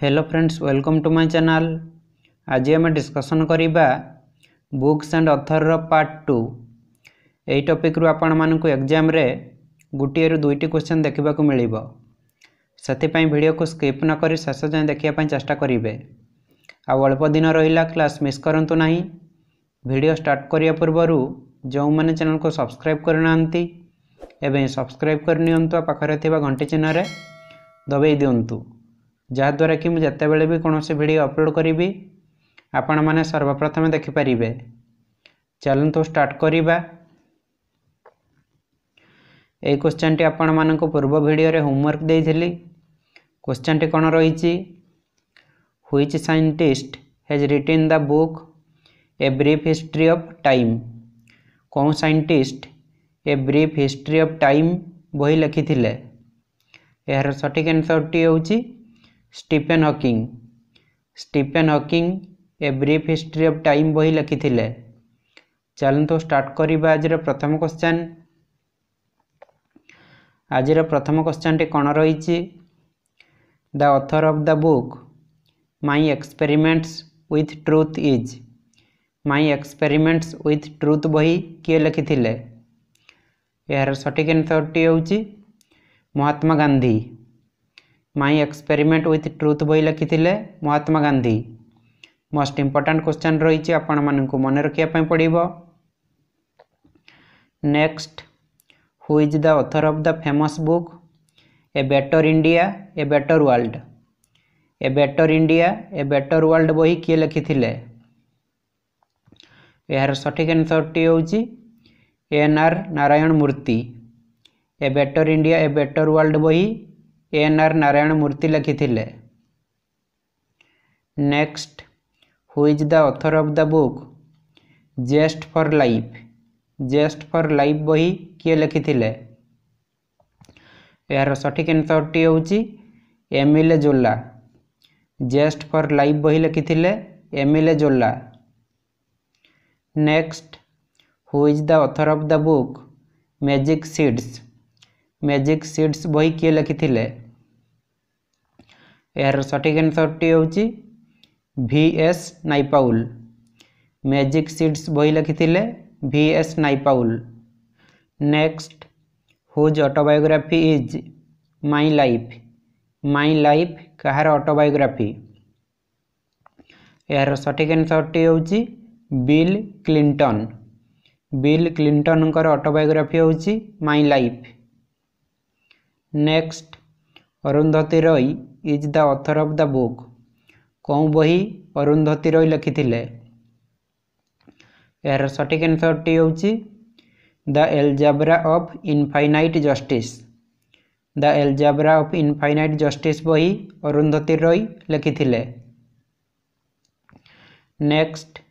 Hello friends welcome to my channel आज आम discussion करवा books and author part two यही टपिक रु आपण एग्जाम रे गोटे रु दुईट क्वेश्चन देखा मिलपाई भिड को स्किप नक शेष जाए देखापी चेषा करेंगे आल्प दिन रहा क्लास मिस करूँ ना भिड स्टार्ट करने पूर्व जो मैंने चैनल को सब्सक्राइब करना एवं सब्सक्राइब करनी पाखे घंटी चिन्ह दबाई दिंतु ଯାହାଦ୍ୱାରା କି ମୁଁ ଯେତେବେଳେ ବି କୌଣସି ଭିଡ଼ିଓ ଅପଲୋଡ଼ କରିବି ଆପଣମାନେ ସର୍ବପ୍ରଥମେ ଦେଖିପାରିବେ ଚାଲନ୍ତୁ ଷ୍ଟାର୍ଟ କରିବା এই কোশ্চেনটি ଆପଣମାନଙ୍କୁ ପୂର୍ବ ଭିଡ଼ିଓରେ ହୋମୱାର୍କ ଦେଇଥିଲି କୋଶ୍ଚେନଟି କ'ଣ ରହିଛି which scientist has written the book a brief history of time କେଉଁ scientist a brief history of time ବହି ଲେଖିଥିଲେ ଏହାର ସଠିକ୍ ଆନ୍ସର୍ଟି ହେଉଛି Stephen Hawking Stephen Hawking a brief history of time ବହି ଲେଖିଥିଲେ ଚାଲନ୍ତୁ ଷ୍ଟାର୍ଟ କରିବା ଆଜିର ପ୍ରଥମ କ୍ୱଶ୍ଚେନ୍ ଆଜିର ପ୍ରଥମ କ୍ୱଶ୍ଚେନ୍ଟି କ'ଣ ରହିଛି the author of the book my experiments with truth is my experiments with truth ବହି କିଏ ଲେଖିଥିଲେ ଏହାର ସଠିକ୍ ଆନ୍ସର୍ଟି ହେଉଛି Mahatma Gandhi my experiment with truth बही लिखि Mahatma Gandhi most important question रही आपण मानक मन रखापी पड़ next who is the author of the famous book a better India a better world a better India a better world बही किए लिखि यार सठिक एनसर टी हूँ N R Narayana Murthy a better India a better world बही एन आर नारायण मूर्ति लिखि next who is the author of the book zest for life zest for life बही किए लिखी लिखि यार सठिक एनसर टी हूँ ए जोला जेस्ट फॉर लाइफ बही लिखी थे M Emile Zola next who is the author of the book magic seeds magic seeds बही किए लिखी थे ଏହାର ସଠିକ୍ ଆନ୍ସର୍ଟି ହେଉଛି V S Naipaul magic seeds ବହି ଲେଖିଥିଲେ V S Naipaul next who's autobiography is my life my life କାହାର ଅଟୋବାୟୋଗ୍ରାଫି ଏହାର ସଠିକ୍ ଆନ୍ସର୍ଟି ହେଉଛି ବିଲ୍ କ୍ଲିଣ୍ଟନ୍ ବିଲ୍ କ୍ଲିଣ୍ଟନ୍ଙ୍କର ଅଟୋବାୟୋଗ୍ରାଫି ହେଉଛି my life next Arundhati Roy is the author of the book କେଉଁ ବହି ଅରୁନ୍ଧତି ରୟ ଲେଖିଥିଲେ ଏହାର ସଠିକ୍ ଆନ୍ସରଟି ହେଉଛି the algebra of infinite justice the algebra of infinite justice ବହି ଅରୁନ୍ଧତି ରୟ ଲେଖିଥିଲେ next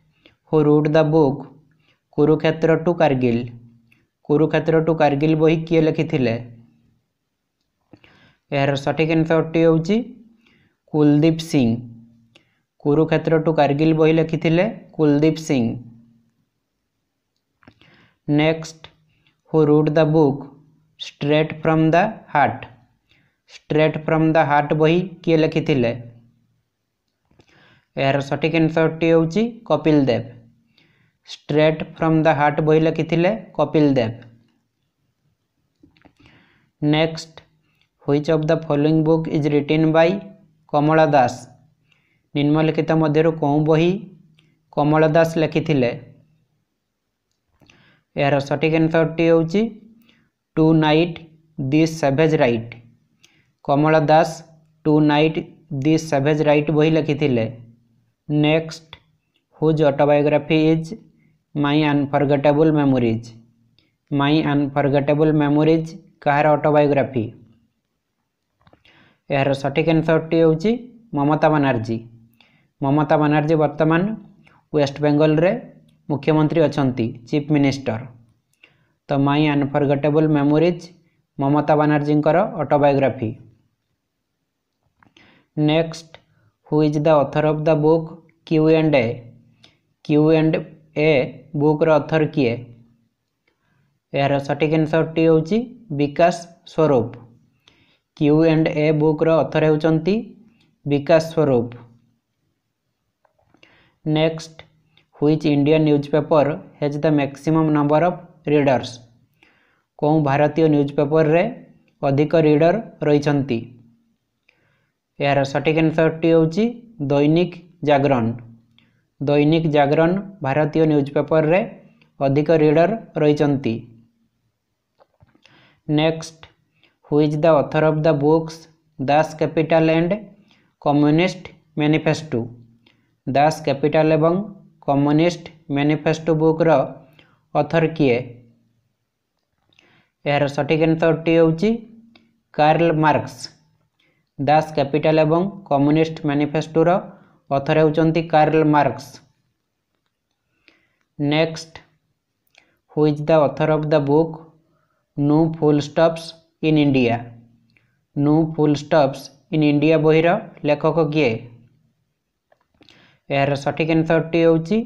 who wrote the book Kurukshetra to Kargil Kurukshetra to Kargil ବହି କିଏ ଲେଖିଥିଲେ यार सठिक एनसर टी हो कुलदीप सिंह कुरुक्षेत्र टू कारगिल बही लिखी थे Kuldeep Singh next who wrote the book straight from the heart straight from the heart बही किए लिखी थे यार सठिक एनसर टी हो कपिल देव स्ट्रेट फ्रॉम द हार्ट बही लिखी Kapil Dev next which of the following book is written by Kamala Das ନିମ୍ନଲିଖିତ ମଧ୍ୟରୁ କେଉଁ ବହି କମଳା ଦାସ ଲେଖିଥିଲେ ଏହାର ସଠିକ୍ ଆନ୍ସର୍ଟି ହେଉଛି tonight the savage rite Kamala Das tonight the savage rite ବହି ଲେଖିଥିଲେ next who's autobiography is my unforgettable memories my unforgettable memories କାହାର ଅଟୋବାୟୋଗ୍ରାଫି ଏହାର ସଠିକ୍ ଆନ୍ସର୍ଟି ହେଉଛି ମମତା ବାନାର୍ଜୀ ମମତା ବାନାର୍ଜୀ ବର୍ତ୍ତମାନ ୱେଷ୍ଟବେଙ୍ଗଲରେ ମୁଖ୍ୟମନ୍ତ୍ରୀ ଅଛନ୍ତି ଚିଫ୍ ମିନିଷ୍ଟର ତ ମାଇ ଅନଫର୍ଗେଟେବଲ୍ ମେମୋରିଜ୍ ମମତା ବାନାର୍ଜୀଙ୍କର autobiography next who is the author of the book Q and A Q and A ବୁକ୍ର ଅଥର କିଏ ଏହାର ସଠିକ୍ ଆନ୍ସର୍ଟି ହେଉଛି ବିକାଶ ସ୍ୱରୂପ କ୍ୟୁ ଆଣ୍ଡ ଏ ବୁକ୍ର ଅଥର ହେଉଛନ୍ତି Vikas Swarup next which India newspaper has the maximum number of readers କେଉଁ ଭାରତୀୟ ନ୍ୟୁଜ୍ ପେପର୍ରେ ଅଧିକ ରିଡ଼ର୍ ରହିଛନ୍ତି ଏହାର ସଠିକ୍ ଆନ୍ସର୍ଟି ହେଉଛି ଦୈନିକ ଜାଗରଣ ଦୈନିକ ଜାଗରଣ ଭାରତୀୟ ନ୍ୟୁଜ୍ ପେପର୍ରେ ଅଧିକ ରିଡ଼ର୍ ରହିଛନ୍ତି next who is the author of the books Das Kapital and Communist Manifesto? Das Kapital and Communist Manifesto book ra author kie? Ehar sathik answer ti hochi Karl Marx. Das Kapital and Communist Manifesto ra author hochanti Karl Marx. Next, who is the author of the book *No Full Stops? In India no full ଷ୍ଟପ୍ସ in India ବହିର ଲେଖକ କିଏ ଏହାର ସଠିକ୍ ଆନ୍ସର୍ଟି ହେଉଛି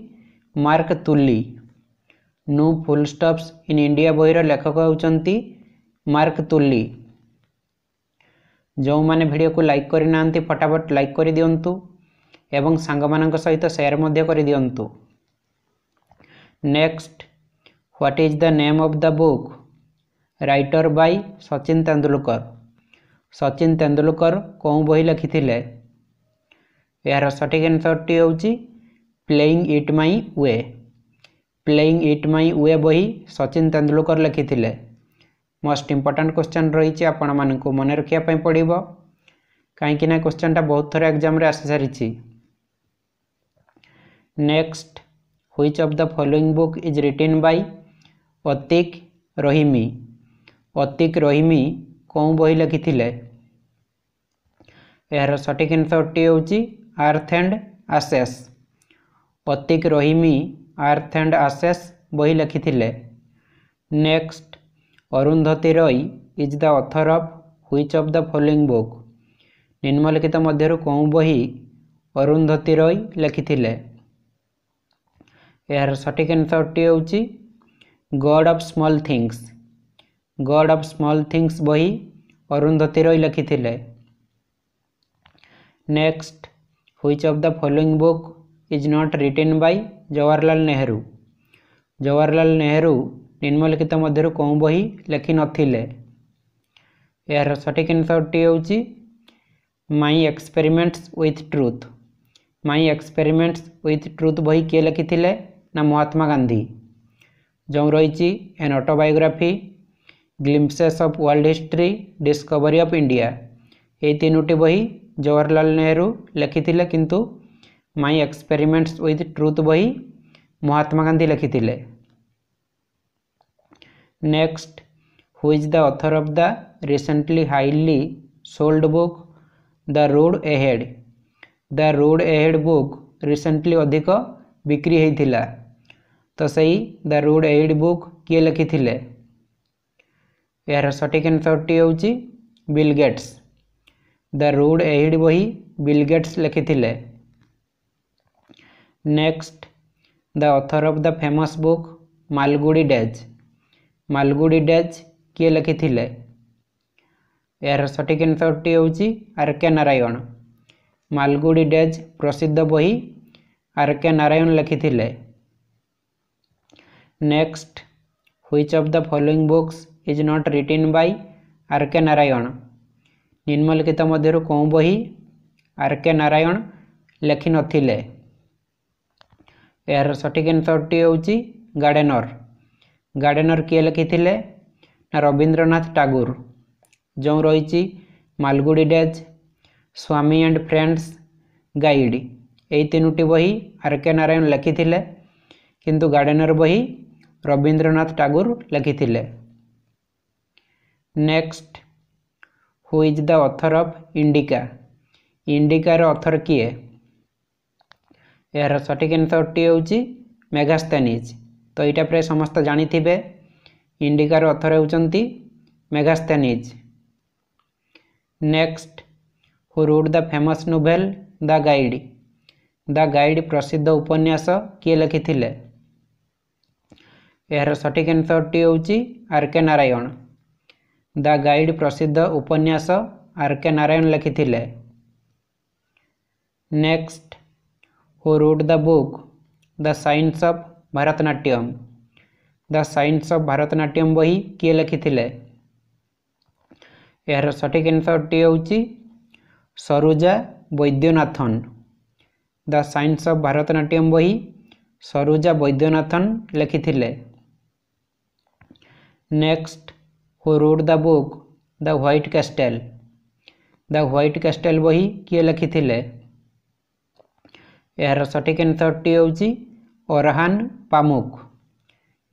mark ତୁଲି ନୁ full ଷ୍ଟପ୍ସ in India ବହିର ଲେଖକ ହେଉଛନ୍ତି ମାର୍କ ତୁଲି ଯେଉଁମାନେ ଭିଡ଼ିଓକୁ ଲାଇକ୍ କରିନାହାନ୍ତି ଫଟାଫଟ ଲାଇକ୍ କରିଦିଅନ୍ତୁ ଏବଂ ସାଙ୍ଗମାନଙ୍କ ସହିତ ସେୟାର ମଧ୍ୟ କରିଦିଅନ୍ତୁ next what is the name of the book writer by Sachin Tendulkar Sachin Tendulkar କେଉଁ ବହି ଲେଖିଥିଲେ ଏହାର ସଠିକ୍ ଆନ୍ସର୍ଟି ହେଉଛି playing it my way playing it my way ବହି ସଚିନ ତେନ୍ଦୁଲକର ଲେଖିଥିଲେ ମୋଷ୍ଟ ଇମ୍ପୋର୍ଟାଣ୍ଟ କ୍ୱେଶ୍ଚନ୍ ରହିଛି ଆପଣମାନଙ୍କୁ ମନେ ରଖିବା ପାଇଁ ପଡ଼ିବ କାହିଁକିନା କ୍ୱେଶ୍ଚନ୍ଟା ବହୁତ ଥର ଏକ୍ଜାମ୍ରେ ଆସିସାରିଛି next which of the following book is written by Atiq Rahimi Atiq Rahimi କେଉଁ ବହି ଲେଖିଥିଲେ ଏହାର ସଠିକ୍ ଆନ୍ସରଟି ହେଉଛି earth and ashes Atiq Rahimi earth and ashes ବହି ଲେଖିଥିଲେ next Arundhati Roy is the author of which of the following book ନିମ୍ନଲିଖିତ ମଧ୍ୟରୁ କେଉଁ ବହି ଅରୁନ୍ଧତୀ ରୟ ଲେଖିଥିଲେ ଏହାର ସଠିକ୍ ଆନ୍ସରଟି ହେଉଛି God of small things God of small things बही अरुंधती रही लिखी थे next which of the following book is not written by Jawaharlal Nehru Jawaharlal Nehru निम्नलिखित मध्य कौ बही लिखि नार सठिक आंसर टी हो my experiments with truth my experiments with truth बही किए लिखी लिखि ना महात्मा गांधी जो रही an autobiography glimpses of world history discovery of India यही तीनोटी बही जवाहरलाल नेहरू लिखी थे किंतु माय एक्सपेरिमेंट्स विथ ट्रुथ बही महात्मा गांधी लिखी थे next who is the author of the recently highly sold book the road ahead the road ahead book recently अधिक बिक्री होता तो सही द रोड एहेड बुक किए थे यार सठिक एनसरटी हो Bill Gates the road ahead बही बिल गेट्स लिखि थे next the author of the famous book Malgudi days Malgudi days किए लिखी थे यार सठिक एनसरटी हो आर के नारायण मालगुड़ी डेज प्रसिद्ध बही आर के नारायण लिखि थे next which of the following books is not written by R K Narayan निम्नलिखित मध्य कौ बही आरके नारायण लिखि नार सठिक एनसर टी गार्डेनर गार्डेनर किए लिखि ना रवींद्रनाथ टागोर जो रही Malgudi days Swami and friends guide यही तीनोटी बही आरके नारायण लिखी थे किंतु गार्डेनर बही रवींद्रनाथ टागोर थे next who is the author of Indica ଇଣ୍ଡିକାର ଅଥର କିଏ ଏହାର ସଠିକ୍ ଏନ୍ସରଟି ହେଉଛି ମେଗାସ୍ତାନିଜ୍ ତ ଏଇଟା ପ୍ରାୟ ସମସ୍ତେ ଜାଣିଥିବେ ଇଣ୍ଡିକାର ଅଥର ହେଉଛନ୍ତି Megasthenes next who wrote the famous novel the guide the guide ପ୍ରସିଦ୍ଧ ଉପନ୍ୟାସ କିଏ ଲେଖିଥିଲେ ଏହାର ସଠିକ୍ ଏନ୍ସରଟି ହେଉଛି ଆର୍ କେ ନାରାୟଣ ଦ ଗାଇଡ଼ ପ୍ରସିଦ୍ଧ ଉପନ୍ୟାସ ଆର୍ କେ ନାରାୟଣ ଲେଖିଥିଲେ next who wrote the book the science of Bharatanatyam the science of Bharatanatyam ବହି କିଏ ଲେଖିଥିଲେ ଏହାର ସଠିକ୍ ଆନ୍ସରଟି ହେଉଛି Saroja Vaidyanathan the science of Bharatanatyam ବହି ସରୋଜା ବୈଦ୍ୟନାଥନ ଲେଖିଥିଲେ next who wrote the book the white castle the white castle बही किए लिखी थे यार सठिक एनसर टी होरहान पामुक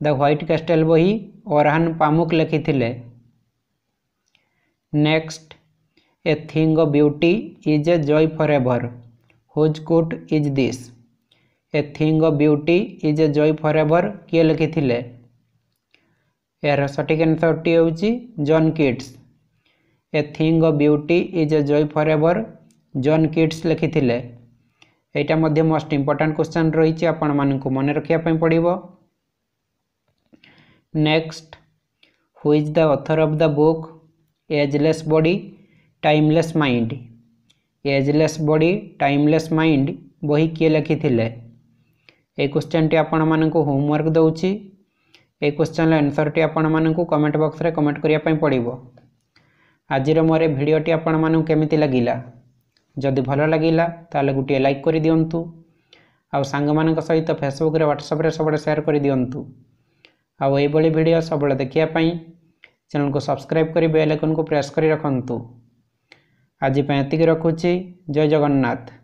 द ह्वैट कैस्टेल बही ओरहान पामुक लिखी थे next a thing beauty is a joy for ever whose quote is this a thing beauty is a joy for ever किए लिखी ଏହାର ସଠିକ୍ ଆନ୍ସରଟି ହେଉଛି John Keats a thing of beauty is a joy for ever John Keats ଲେଖିଥିଲେ ଏଇଟା ମଧ୍ୟ most important question ରହିଛି ଆପଣମାନଙ୍କୁ ମନେ ରଖିବା ପାଇଁ ପଡ଼ିବ next who is the author of the book ageless body timeless mind ageless body timeless mind ବହି କିଏ ଲେଖିଥିଲେ ଏ କ୍ୱେଶ୍ଚନ୍ଟି ଆପଣମାନଙ୍କୁ ହୋମୱାର୍କ ଦେଉଛି ଏହି କ୍ୱେଶ୍ଚନ୍ର ଆନ୍ସର୍ଟି ଆପଣମାନଙ୍କୁ କମେଣ୍ଟ ବକ୍ସରେ କମେଣ୍ଟ କରିବା ପାଇଁ ପଡ଼ିବ ଆଜିର ମୋର ଭିଡ଼ିଓଟି ଆପଣମାନଙ୍କୁ କେମିତି ଲାଗିଲା ଯଦି ଭଲ ଲାଗିଲା ତାହେଲେ ଗୋଟିଏ ଲାଇକ୍ କରିଦିଅନ୍ତୁ ଆଉ ସାଙ୍ଗମାନଙ୍କ ସହିତ ଫେସବୁକ୍ରେ ହ୍ୱାଟ୍ସଆପ୍ରେ ସବୁବେଳେ ସେୟାର କରିଦିଅନ୍ତୁ ଆଉ ଏହିଭଳି ଭିଡ଼ିଓ ସବୁବେଳେ ଦେଖିବା ପାଇଁ ଚ୍ୟାନେଲକୁ ସବସ୍କ୍ରାଇବ୍ କରି ବେଲ୍ ଆଇକନ୍କୁ ପ୍ରେସ୍ କରି ରଖନ୍ତୁ ଆଜି ପାଇଁ ଏତିକି ରଖୁଛି ଜୟ ଜଗନ୍ନାଥ